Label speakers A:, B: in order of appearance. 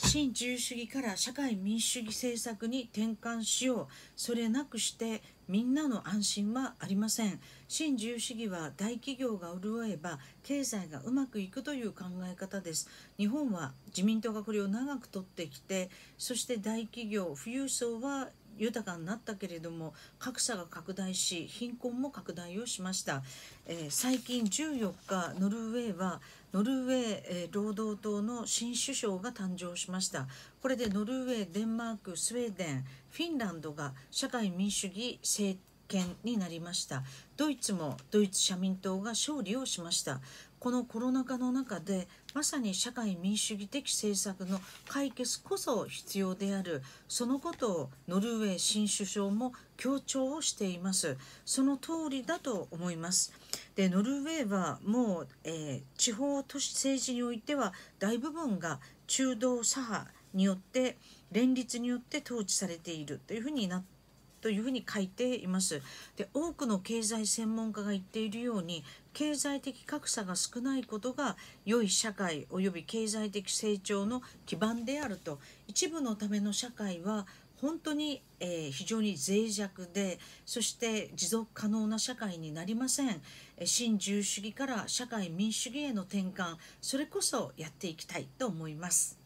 A: 新自由主義から社会民主主義政策に転換しようそれなくしてみんなの安心はありません新自由主義は大企業が潤えば経済がうまくいくという考え方です日本は自民党がこれを長く取ってきてそして大企業富裕層は豊かになったけれども格差が拡大し貧困も拡大をしました、えー、最近14日ノルウェーはノルウェー、え労働党の新首相が誕生しましたこれでノルウェーデンマークスウェーデンフィンランドが社会民主主義権になりましたドイツもドイツ社民党が勝利をしましたこのコロナ禍の中でまさに社会民主主義的政策の解決こそ必要であるそのことをノルウェー新首相も強調をしていますその通りだと思いますでノルウェーはもう、えー、地方都市政治においては大部分が中道左派によって連立によって統治されているというふうになってというふうに書いています。で多くの経済専門家が言っているように経済的格差が少ないことが良い社会及び経済的成長の基盤であると一部のための社会は本当に、えー、非常に脆弱でそして持続可能な社会になりません新自由主義から社会民主主義への転換それこそやっていきたいと思います。